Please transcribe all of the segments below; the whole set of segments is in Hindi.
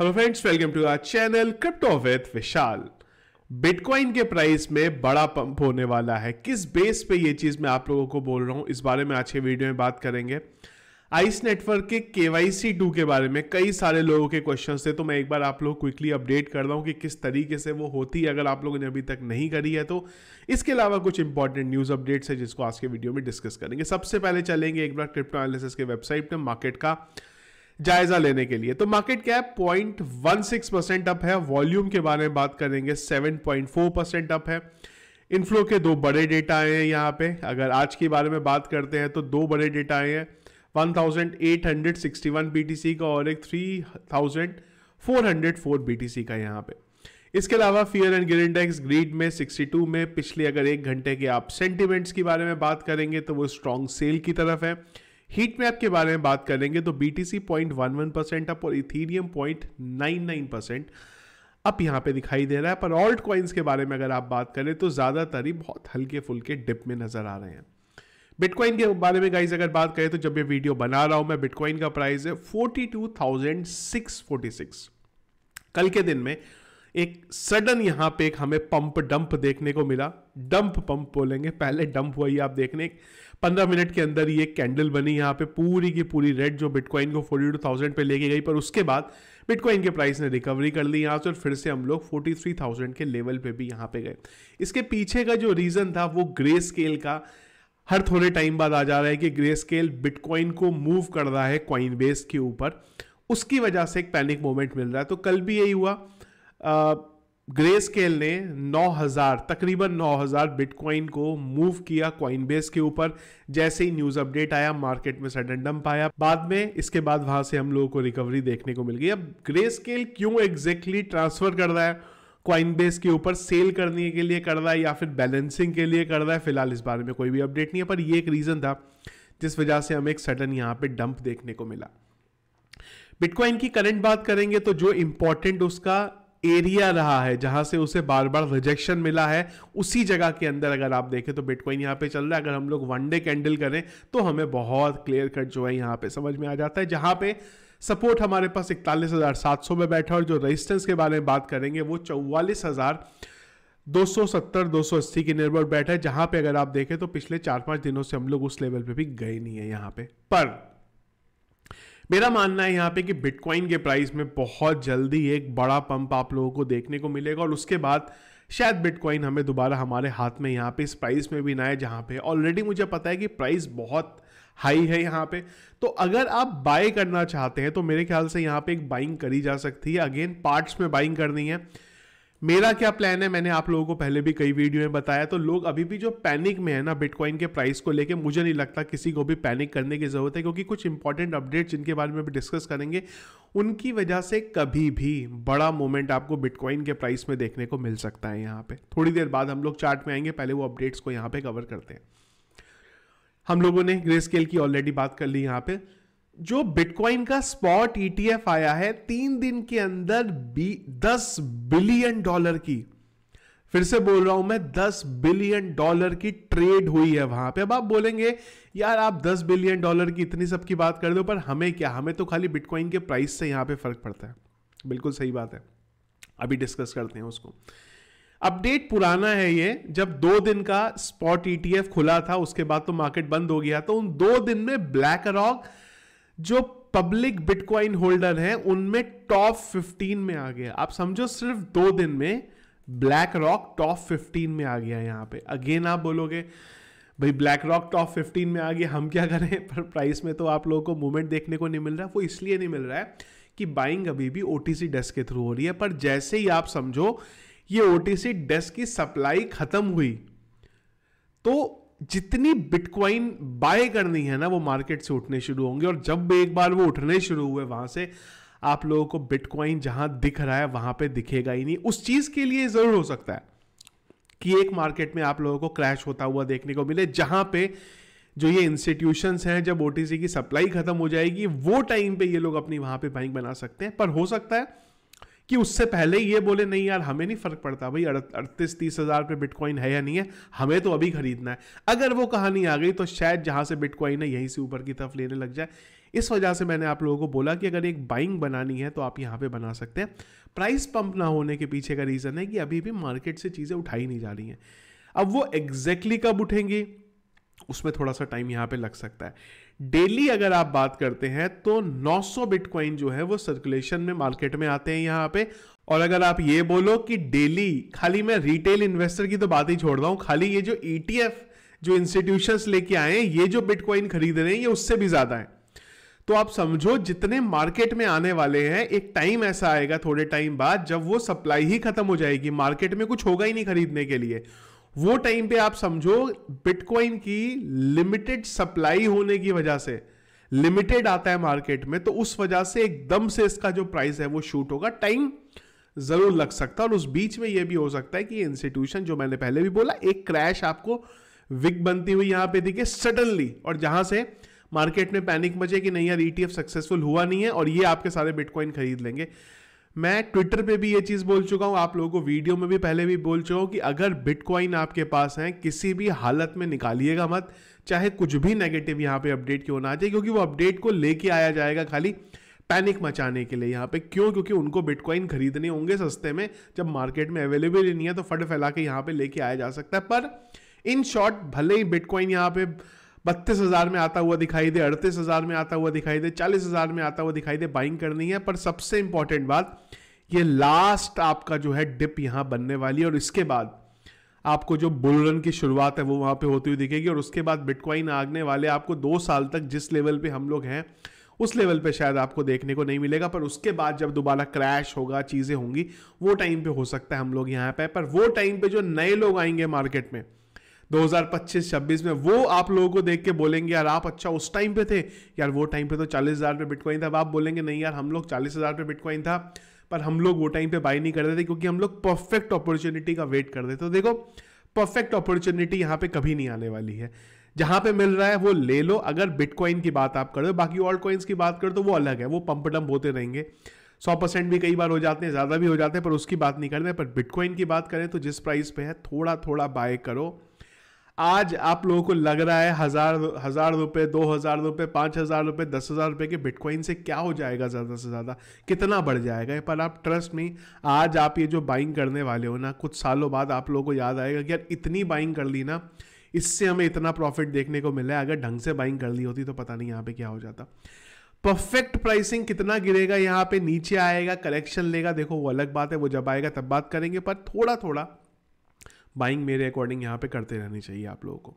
hello friends welcome to our channel crypto with Vishal bitcoin के प्राइस में बड़ा पंप होने वाला है किस बेस पे ये चीज़ मैं आप लोगों को बोल रहा हूँ इस बारे में आज के वीडियो में बात करेंगे आइस नेटवर्क के के वाई टू के बारे में कई सारे लोगों के क्वेश्चन थे तो मैं एक बार आप लोग क्विकली अपडेट कर रहा हूँ कि किस तरीके से वो होती है अगर आप लोगों ने अभी तक नहीं करी है तो इसके अलावा कुछ इंपॉर्टेंट न्यूज़ अपडेट्स है जिसको आज के वीडियो में डिस्कस करेंगे सबसे पहले चलेंगे एक बार क्रिप्टो एनालिसिस के वेबसाइट पर मार्केट का जायजा लेने के लिए तो market cap point one six percent up है वॉल्यूम के बारे में बात करेंगे seven point four percent up है इनफ्लो के दो बड़े डेटा आए हैं यहाँ पे अगर आज के बारे में बात करते हैं तो दो बड़े डेटा आए हैं 1861 BTC का और एक 3404 BTC का यहाँ पे इसके अलावा fear and greed index greed में 62 में पिछले अगर एक घंटे के आप सेंटिमेंट्स के बारे में बात करेंगे तो वो स्ट्रॉन्ग सेल की तरफ है हीट मैप के बारे में बात करेंगे तो B T C point one one percent up और Ethereum point nine nine percent up यहाँ पे दिखाई दे रहा है पर ऑल्ट कॉइन्स के बारे में अगर आप बात करें तो ज़्यादातर ही बहुत हल्के फुल्के डिप में नज़र आ रहे हैं बिटकॉइन के बारे में गाइज अगर बात करें तो जब ये वीडियो बना रहा हूँ मैं बिटकॉइन का प्राइस है forty two thousand six forty six कल के दिन में एक सडन यहाँ पे एक हमें पंप डंप देखने को मिला डंप पंप बोलेंगे पहले डंप हुआ ही आप देखने पंद्रह मिनट के अंदर ये कैंडल बनी यहाँ पे पूरी की पूरी रेड जो बिटकॉइन को फोर्टी टू थाउजेंड पर लेके गई पर उसके बाद बिटकॉइन के प्राइस ने रिकवरी कर ली यहाँ से और फिर से हम लोग फोर्टी थ्री थाउजेंड के लेवल पे भी यहाँ पे गए इसके पीछे का जो रीज़न था वो ग्रे स्केल का हर थोड़े टाइम बाद आ जा रहा है कि ग्रे स्केल बिटकॉइन को मूव कर रहा है कॉइन बेस के ऊपर उसकी वजह से एक पैनिक मोमेंट मिल रहा है तो कल भी यही हुआ ग्रे स्केल ने 9000 तकरीबन 9000 बिटकॉइन को मूव किया कॉइनबेस के ऊपर जैसे ही न्यूज अपडेट आया मार्केट में सडन डंप आया बाद में इसके बाद वहां से हम लोगों को रिकवरी देखने को मिल गई अब ग्रे स्केल क्यों एग्जैक्टली ट्रांसफर कर रहा है कॉइनबेस के ऊपर सेल करने के लिए कर रहा है या फिर बैलेंसिंग के लिए कर रहा है फिलहाल इस बारे में कोई भी अपडेट नहीं है पर यह एक रीजन था जिस वजह से हमें एक सडन यहाँ पे डंप देखने को मिला बिटकॉइन की करंट बात करेंगे तो जो इंपॉर्टेंट उसका एरिया रहा है जहां से उसे बार बार रिजेक्शन मिला है उसी जगह के अंदर अगर आप देखें तो बिटकॉइन यहां पे चल रहा है अगर हम लोग वन डे कैंडल करें तो हमें बहुत क्लियर कट जो है यहां पे समझ में आ जाता है जहां पे सपोर्ट हमारे पास इकतालीस हज़ार सात सौ में बैठा और जो रेजिस्टेंस के बारे में बात करेंगे वो चौवालीस हज़ार दो दो सौ सत्तर सौ अस्सी के निर्भर बैठा है जहां पे अगर आप देखें तो पिछले चार पांच दिनों से हम लोग उस लेवल पे भी गए नहीं है यहां पे पर मेरा मानना है यहाँ पे कि बिटकॉइन के प्राइस में बहुत जल्दी एक बड़ा पंप आप लोगों को देखने को मिलेगा और उसके बाद शायद बिटकॉइन हमें दोबारा हमारे हाथ में यहाँ पे इस प्राइस में भी ना आए जहाँ पे ऑलरेडी मुझे पता है कि प्राइस बहुत हाई है यहाँ पे तो अगर आप बाय करना चाहते हैं तो मेरे ख्याल से यहाँ पे एक बाइंग करी जा सकती है अगेन पार्ट्स में बाइंग करनी है मेरा क्या प्लान है मैंने आप लोगों को पहले भी कई वीडियो में बताया तो लोग अभी भी जो पैनिक में है ना बिटकॉइन के प्राइस को लेके मुझे नहीं लगता किसी को भी पैनिक करने की ज़रूरत है क्योंकि कुछ इंपॉर्टेंट अपडेट जिनके बारे में भी डिस्कस करेंगे उनकी वजह से कभी भी बड़ा मोमेंट आपको बिटकॉइन के प्राइस में देखने को मिल सकता है यहाँ पे थोड़ी देर बाद हम लोग चार्ट में आएंगे पहले वो अपडेट्स को यहाँ पे कवर करते हैं हम लोगों ने ग्रे स्केल की ऑलरेडी बात कर ली यहाँ पे जो बिटकॉइन का स्पॉट ईटीएफ e आया है तीन दिन के अंदर बी दस बिलियन डॉलर की फिर से बोल रहा हूं मैं दस बिलियन डॉलर की ट्रेड हुई है वहां पे अब आप बोलेंगे यार आप दस बिलियन डॉलर की इतनी सब की बात कर दो पर हमें क्या हमें तो खाली बिटकॉइन के प्राइस से यहां पे फर्क पड़ता है बिल्कुल सही बात है अभी डिस्कस करते हैं उसको अपडेट पुराना है ये जब दो दिन का स्पॉट ईटीएफ e खुला था उसके बाद तो मार्केट बंद हो गया तो उन दो दिन में ब्लैक रॉक जो पब्लिक बिटकॉइन होल्डर हैं उनमें टॉप 15 में आ गया आप समझो सिर्फ दो दिन में ब्लैक रॉक टॉप 15 में आ गया यहां पे अगेन आप बोलोगे भाई ब्लैक रॉक टॉप 15 में आ गया हम क्या करें पर प्राइस में तो आप लोगों को मूवमेंट देखने को नहीं मिल रहा वो इसलिए नहीं मिल रहा है कि बाइंग अभी भी ओ डेस्क के थ्रू हो रही है पर जैसे ही आप समझो ये ओ डेस्क की सप्लाई खत्म हुई तो जितनी बिटकॉइन बाय करनी है ना वो मार्केट से उठने शुरू होंगे और जब एक बार वो उठने शुरू हुए वहां से आप लोगों को बिटकॉइन जहां दिख रहा है वहां पे दिखेगा ही नहीं उस चीज़ के लिए ज़रूर हो सकता है कि एक मार्केट में आप लोगों को क्रैश होता हुआ देखने को मिले जहां पे जो ये इंस्टीट्यूशंस हैं जब ओ की सप्लाई ख़त्म हो जाएगी वो टाइम पे ये लोग अपनी वहां पे बाइंग बना सकते हैं पर हो सकता है कि उससे पहले ये बोले नहीं यार हमें नहीं फर्क पड़ता भाई अड़तीस तीस हज़ार पे बिटकॉइन है या नहीं है हमें तो अभी खरीदना है अगर वो कहानी आ गई तो शायद जहां से बिटकॉइन है यहीं से ऊपर की तरफ लेने लग जाए इस वजह से मैंने आप लोगों को बोला कि अगर एक बाइंग बनानी है तो आप यहाँ पे बना सकते हैं प्राइस पंप ना होने के पीछे का रीज़न है कि अभी भी मार्केट से चीज़ें उठाई नहीं जा रही हैं अब वो एग्जैक्टली exactly कब उठेंगी उसमें थोड़ा सा टाइम यहाँ पे लग सकता है डेली अगर आप बात करते हैं तो 900 बिटकॉइन जो है वो सर्कुलेशन में मार्केट में आते हैं यहां पे और अगर आप ये बोलो कि डेली खाली मैं रिटेल इन्वेस्टर की तो बात ही छोड़ रहा हूं खाली ये जो ईटीएफ e जो इंस्टीट्यूशन लेके आए हैं ये जो बिटकॉइन खरीद रहे हैं ये उससे भी ज़्यादा है तो आप समझो जितने मार्केट में आने वाले हैं एक टाइम ऐसा आएगा थोड़े टाइम बाद जब वो सप्लाई ही खत्म हो जाएगी मार्केट में कुछ होगा ही नहीं खरीदने के लिए वो टाइम पे आप समझो बिटकॉइन की लिमिटेड सप्लाई होने की वजह से लिमिटेड आता है मार्केट में तो उस वजह से एकदम से इसका जो प्राइस है वो शूट होगा टाइम जरूर लग सकता है और उस बीच में ये भी हो सकता है कि इंस्टीट्यूशन जो मैंने पहले भी बोला एक क्रैश आपको विक बनती हुई यहां पे दिखे सडनली और जहां से मार्केट में पैनिक मचे कि नहीं यार ईटीएफ e सक्सेसफुल हुआ नहीं है और ये आपके सारे बिटकॉइन खरीद लेंगे मैं ट्विटर पे भी ये चीज़ बोल चुका हूँ आप लोगों को वीडियो में भी पहले भी बोल चुका हूं कि अगर बिटकॉइन आपके पास है किसी भी हालत में निकालिएगा मत चाहे कुछ भी नेगेटिव यहाँ पे अपडेट क्यों ना आ जाए क्योंकि वो अपडेट को लेके आया जाएगा खाली पैनिक मचाने के लिए यहाँ पे क्यों क्योंकि उनको बिटकॉइन खरीदने होंगे सस्ते में जब मार्केट में अवेलेबल ही नहीं है तो फट फैला के यहाँ पे लेके आया जा सकता है पर इन शॉर्ट भले ही बिटकॉइन यहाँ पे बत्तीस हज़ार में आता हुआ दिखाई दे अड़तीस हज़ार में आता हुआ दिखाई दे चालीस हज़ार में आता हुआ दिखाई दे बाइंग करनी है पर सबसे इंपॉर्टेंट बात ये लास्ट आपका जो है डिप यहां बनने वाली है और इसके बाद आपको जो बुल रन की शुरुआत है वो वहां पे होती हुई दिखेगी और उसके बाद बिटकॉइन आगने वाले आपको दो साल तक जिस लेवल पे हम लोग हैं उस लेवल पे शायद आपको देखने को नहीं मिलेगा पर उसके बाद जब दोबारा क्रैश होगा चीज़ें होंगी वो टाइम पे हो सकता है हम लोग यहाँ पे पर वो टाइम पे जो नए लोग आएंगे मार्केट में 2025-26 में वो आप लोगों को देख के बोलेंगे यार आप अच्छा उस टाइम पे थे यार वो टाइम पे तो चालीस हज़ार रुपये बिटकॉइन था अब आप बोलेंगे नहीं यार हम लोग चालीस हज़ार रुपये बिटकॉइन था पर हम लोग वो टाइम पे बाई नहीं करते थे क्योंकि हम लोग परफेक्ट अपॉर्चुनिटी का वेट करते थे तो देखो परफेक्ट अपॉर्चुनिटी यहाँ पे कभी नहीं आने वाली है जहां पे मिल रहा है वो ले लो अगर बिटकॉइन की बात आप करो बाकी ऑल्ड कॉइन्स की बात करो तो वो अलग है वो पंप डंप होते रहेंगे सौ परसेंट भी कई बार हो जाते हैं ज़्यादा भी हो जाते हैं पर उसकी बात नहीं करते पर बिटकॉइन की बात करें तो जिस प्राइस पे है थोड़ा थोड़ा बाय करो आज आप लोगों को लग रहा है हजार हजार रुपये दो हजार रुपये पाँच हजार रुपये दस हजार रुपये के बिटकॉइन से क्या हो जाएगा ज़्यादा से ज़्यादा कितना बढ़ जाएगा पर आप ट्रस्ट में आज आप ये जो बाइंग करने वाले हो ना कुछ सालों बाद आप लोगों को याद आएगा कि यार इतनी बाइंग कर ली ना इससे हमें इतना प्रॉफिट देखने को मिला है अगर ढंग से बाइंग कर ली होती तो पता नहीं यहाँ पे क्या हो जाता परफेक्ट प्राइसिंग कितना गिरेगा यहाँ पे नीचे आएगा कलेक्शन लेगा देखो वो अलग बात है वो जब आएगा तब बात करेंगे पर थोड़ा थोड़ा बाइंग मेरे अकॉर्डिंग यहाँ पे करते रहनी चाहिए आप लोगों को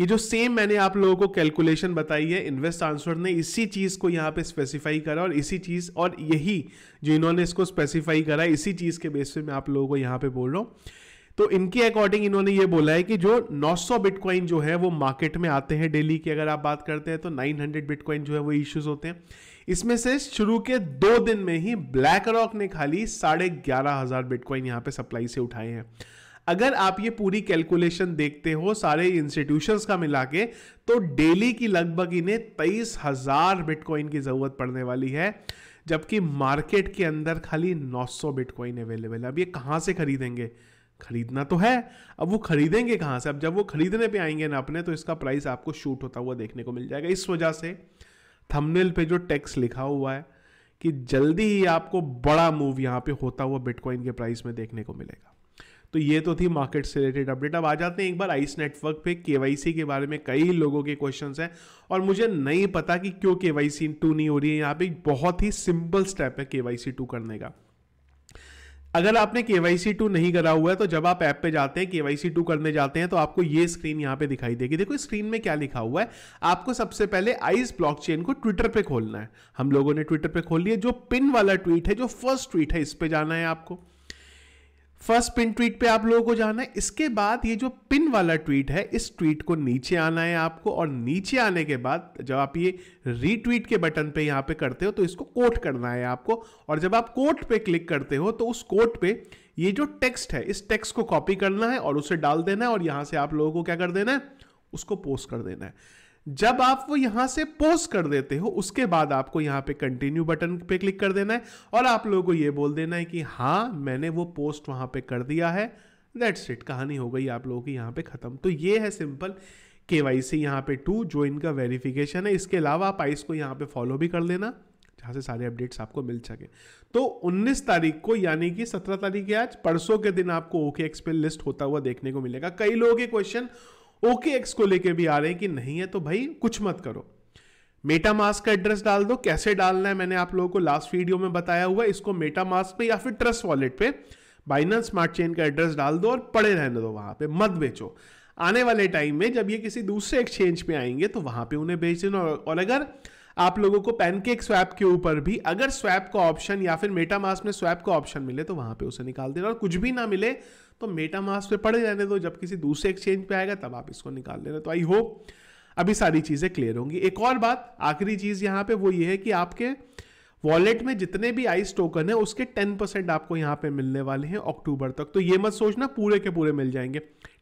ये जो सेम मैंने आप लोगों को कैलकुलेशन बताई है इन्वेस्ट आंसर ने इसी चीज़ को यहाँ पे स्पेसिफाई करा और इसी चीज़ और यही जो इन्होंने इसको स्पेसिफाई करा इसी चीज़ के बेस पे मैं आप लोगों को यहाँ पे बोल रहा हूँ तो इनके अकॉर्डिंग इन्होंने ये बोला है कि जो 900 बिटकॉइन जो है वो मार्केट में आते हैं डेली की अगर आप बात करते हैं तो 900 बिटकॉइन जो है वो इश्यूज होते हैं इसमें से शुरू के दो दिन में ही ब्लैक रॉक ने खाली साढ़े ग्यारह हजार बिटकॉइन यहाँ पे सप्लाई से उठाए हैं अगर आप ये पूरी कैलकुलेशन देखते हो सारे इंस्टीट्यूशंस का मिला के तो डेली की लगभग इन्हें तेईस हजार बिटकॉइन की ज़रूरत पड़ने वाली है जबकि मार्केट के अंदर खाली 900 बिटकॉइन अवेलेबल है अब ये कहाँ से खरीदेंगे खरीदना तो है अब वो खरीदेंगे कहाँ से अब जब वो खरीदने पे आएंगे ना अपने तो इसका प्राइस आपको शूट होता हुआ देखने को मिल जाएगा इस वजह से थंबनेल पे जो टैक्स लिखा हुआ है कि जल्दी ही आपको बड़ा मूव यहाँ पे होता हुआ बिटकॉइन के प्राइस में देखने को मिलेगा तो ये तो थी मार्केट से रिलेटेड अपडेट अब आ जाते हैं एक बार आइस नेटवर्क पे केवाईसी के बारे में कई लोगों के क्वेश्चन हैं और मुझे नहीं पता कि क्यों केवाईसी टू नहीं हो रही है यहाँ पे बहुत ही सिंपल स्टेप है केवाईसी टू करने का अगर आपने के वाई सी टू नहीं करा हुआ है तो जब आप ऐप पे जाते हैं के वाई सी टू करने जाते हैं तो आपको ये स्क्रीन यहाँ पे दिखाई देगी देखो स्क्रीन में क्या लिखा हुआ है आपको सबसे पहले आइस ब्लॉकचेन को ट्विटर पे खोलना है हम लोगों ने ट्विटर पे खोल लिया जो पिन वाला ट्वीट है जो फर्स्ट ट्वीट है इस पे जाना है आपको फर्स्ट पिन ट्वीट पे आप लोगों को जाना है इसके बाद ये जो पिन वाला ट्वीट है इस ट्वीट को नीचे आना है आपको और नीचे आने के बाद जब आप ये रीट्वीट के बटन पे यहाँ पे करते हो तो इसको कोट करना है आपको और जब आप कोट पे क्लिक करते हो तो उस कोट पे ये जो टेक्स्ट है इस टेक्स्ट को कॉपी करना है और उसे डाल देना है और यहाँ से आप लोगों को क्या कर देना है उसको पोस्ट कर देना है जब आप वो यहां से पोस्ट कर देते हो उसके बाद आपको यहां पे कंटिन्यू बटन पे क्लिक कर देना है और आप लोगों को ये बोल देना है कि हाँ मैंने वो पोस्ट वहां पे कर दिया है दैट्स इट कहानी हो गई आप लोगों की यहां पे ख़त्म तो ये है सिंपल के वाई सी यहाँ पे टू जो इनका वेरिफिकेशन है इसके अलावा आप आइस को यहाँ पे फॉलो भी कर लेना जहाँ से सारे अपडेट्स आपको मिल सके तो 19 तारीख को यानी कि 17 तारीख के आज परसों के दिन आपको ओके एक्सपेल लिस्ट होता हुआ देखने को मिलेगा कई लोगों के क्वेश्चन ओके एक्स को लेके भी आ रहे हैं कि नहीं है तो भाई कुछ मत करो मेटा मास्क का एड्रेस डाल दो कैसे डालना है मैंने आप लोगों को लास्ट वीडियो में बताया हुआ इसको मेटा मास्क पे या फिर ट्रस्ट वॉलेट पे बाइनल स्मार्ट चेन का एड्रेस डाल दो और पड़े रहने दो वहां पे मत बेचो आने वाले टाइम में जब ये किसी दूसरे एक्सचेंज पे आएंगे तो वहां पे उन्हें बेच देना और अगर आप लोगों को पैनकेक स्वैप के ऊपर भी अगर स्वैप का ऑप्शन या फिर मेटा मास्क में स्वैप का ऑप्शन मिले तो वहां पे उसे निकाल देना और कुछ भी ना मिले तो मेटा मास पे पड़े रहने दो जब किसी दूसरे एक्सचेंज पे आएगा तब आप इसको निकाल लेना तो आई होप अभी सारी चीज़ें क्लियर होंगी एक और बात आखिरी चीज़ यहाँ पे वो ये है कि आपके वॉलेट में जितने भी आइस टोकन है उसके टेन परसेंट आपको यहाँ पे मिलने वाले हैं अक्टूबर तक तो ये मत सोचना पूरे के पूरे मिल जाएंगे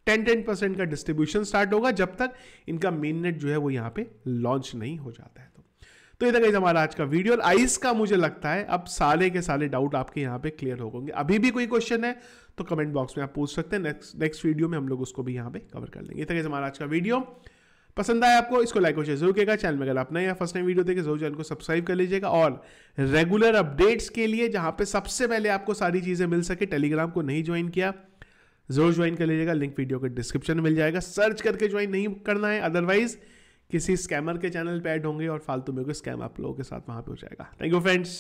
टेन टेन परसेंट का डिस्ट्रीब्यूशन स्टार्ट होगा जब तक इनका मेन नेट जो है वो यहाँ पे लॉन्च नहीं हो जाता है तो तो ये था हमारा आज का वीडियो और आइस का मुझे लगता है अब सारे के सारे डाउट आपके यहाँ पे क्लियर हो गए अभी भी कोई क्वेश्चन है तो कमेंट बॉक्स में आप पूछ सकते हैं नेक्स्ट नेक्स्ट वीडियो में हम लोग उसको भी यहाँ पे कवर कर लेंगे तक हमारा आज का वीडियो पसंद आया आपको इसको लाइक और शेयर जरूर करेगा चैनल में अगर आप नए या फर्स्ट टाइम वीडियो देखे जरूर चैनल को सब्सक्राइब कर लीजिएगा और रेगुलर अपडेट्स के लिए जहाँ पे सबसे पहले आपको सारी चीज़ें मिल सके टेलीग्राम को नहीं ज्वाइन किया जरूर ज्वाइन कर लीजिएगा लिंक वीडियो के डिस्क्रिप्शन में मिल जाएगा सर्च करके ज्वाइन नहीं करना है अदरवाइज किसी स्कैमर के चैनल पर ऐड होंगे और फालतू में कोई स्कैम आप लोगों के साथ वहाँ पर हो जाएगा थैंक यू फ्रेंड्स